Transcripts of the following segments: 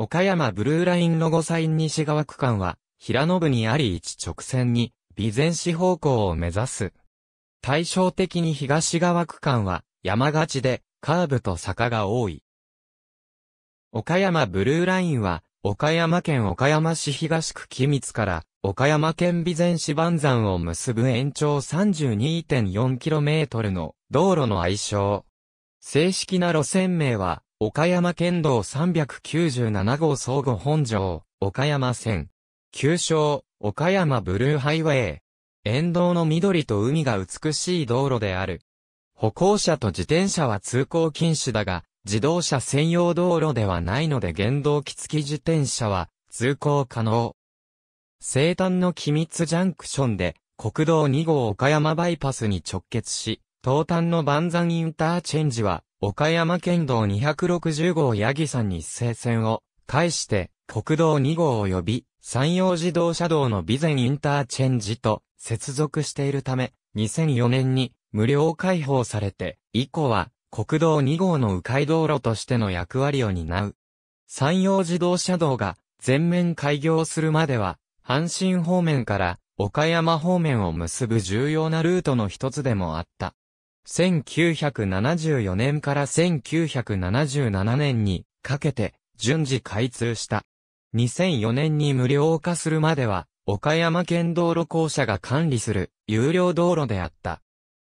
岡山ブルーラインロゴサイン西側区間は、平野部にあり一直線に、備前市方向を目指す。対照的に東側区間は、山がちで、カーブと坂が多い。岡山ブルーラインは、岡山県岡山市東区君津から、岡山県備前市万山を結ぶ延長 32.4km の道路の愛称。正式な路線名は、岡山県道397号総合本庄、岡山線。旧称、岡山ブルーハイウェイ。沿道の緑と海が美しい道路である。歩行者と自転車は通行禁止だが、自動車専用道路ではないので原動機付き自転車は通行可能。西端の機密ジャンクションで国道2号岡山バイパスに直結し、東端の万山インターチェンジは岡山県道260号八木山に生線を、介して、国道2号及び、山陽自動車道の備前インターチェンジと接続しているため、2004年に無料開放されて、以降は国道2号の迂回道路としての役割を担う。山陽自動車道が全面開業するまでは、阪神方面から岡山方面を結ぶ重要なルートの一つでもあった。1974年から1977年にかけて順次開通した。2004年に無料化するまでは、岡山県道路公社が管理する有料道路であった。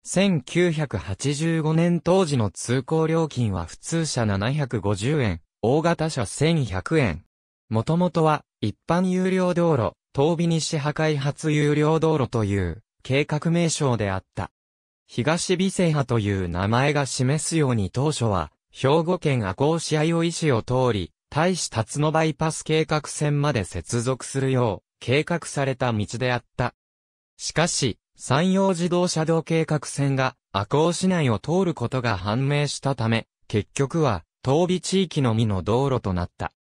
1985年当時の通行料金は普通車750円、大型車1100円。もともとは一般有料道路、東美西破壊発有料道路という計画名称であった。東美生派という名前が示すように当初は、兵庫県赤穂市愛生市を通り、大使辰野バイパス計画線まで接続するよう、計画された道であった。しかし、山陽自動車道計画線が赤穂市内を通ることが判明したため、結局は、東美地域のみの道路となった。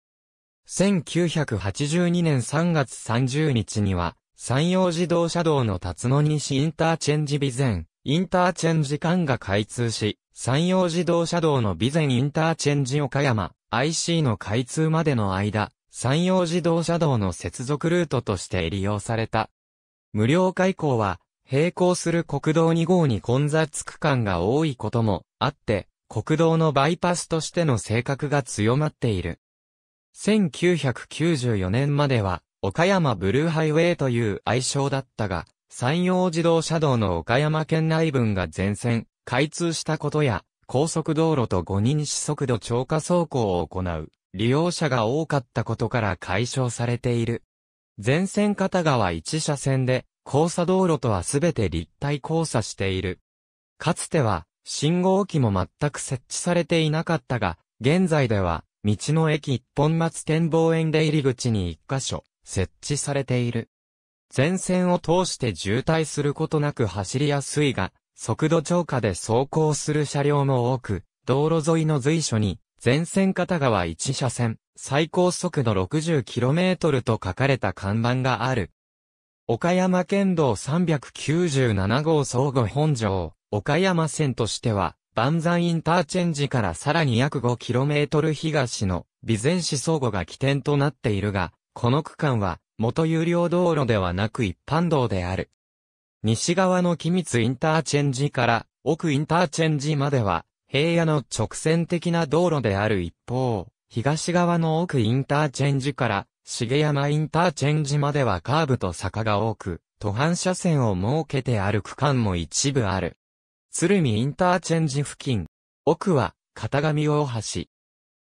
1982年3月30日には、山陽自動車道の辰野西インターチェンジ備前、インターチェンジ間が開通し、山陽自動車道の備前インターチェンジ岡山 IC の開通までの間、山陽自動車道の接続ルートとして利用された。無料開港は、並行する国道2号に混雑区間が多いこともあって、国道のバイパスとしての性格が強まっている。1994年までは、岡山ブルーハイウェイという愛称だったが、山陽自動車道の岡山県内分が全線、開通したことや、高速道路と5人四速度超過走行を行う、利用者が多かったことから解消されている。全線片側1車線で、交差道路とはすべて立体交差している。かつては、信号機も全く設置されていなかったが、現在では、道の駅一本松展望園出入り口に一箇所、設置されている。前線を通して渋滞することなく走りやすいが、速度超過で走行する車両も多く、道路沿いの随所に、全線片側1車線、最高速度 60km と書かれた看板がある。岡山県道397号総合本庄、岡山線としては、万山インターチェンジからさらに約 5km 東の備前市総合が起点となっているが、この区間は、元有料道路ではなく一般道である。西側の機密インターチェンジから奥インターチェンジまでは平野の直線的な道路である一方、東側の奥インターチェンジから重山インターチェンジまではカーブと坂が多く、途半車線を設けてある区間も一部ある。鶴見インターチェンジ付近。奥は、片上大橋。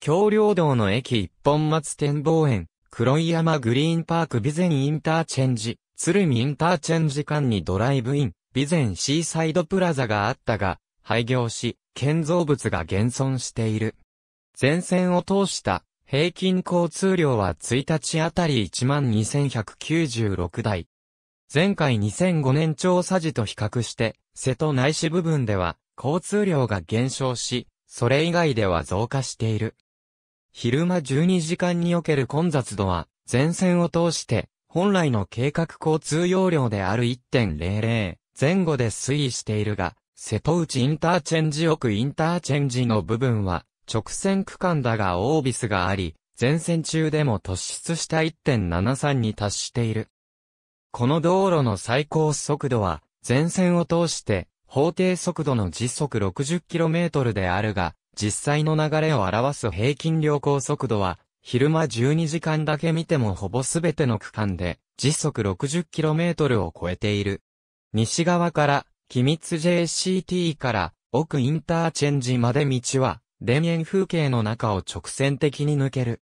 橋梁道の駅一本松展望園、黒井山グリーンパーク備前インターチェンジ、鶴見インターチェンジ間にドライブイン、備前シーサイドプラザがあったが、廃業し、建造物が現存している。前線を通した平均交通量は1日あたり12,196台。前回2005年調査時と比較して、瀬戸内市部分では交通量が減少し、それ以外では増加している。昼間12時間における混雑度は、全線を通して、本来の計画交通容量である1.00前後で推移しているが、瀬戸内インターチェンジ奥インターチェンジの部分は、直線区間だがオービスがあり、全線中でも突出した1.73に達している。この道路の最高速度は、全線を通して、法定速度の時速 60km であるが、実際の流れを表す平均旅行速度は、昼間12時間だけ見てもほぼ全ての区間で、時速 60km を超えている。西側から、君津 JCT から奥インターチェンジまで道は、田園風景の中を直線的に抜ける。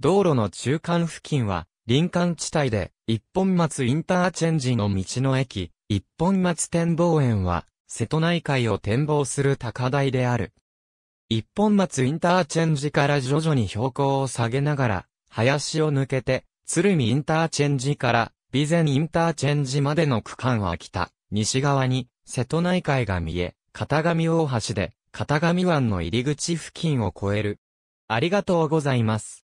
道路の中間付近は、林間地帯で、一本松インターチェンジの道の駅、一本松展望園は、瀬戸内海を展望する高台である。一本松インターチェンジから徐々に標高を下げながら、林を抜けて、鶴見インターチェンジから、備前インターチェンジまでの区間は北、西側に、瀬戸内海が見え、片上大橋で、片上湾の入り口付近を越える。ありがとうございます。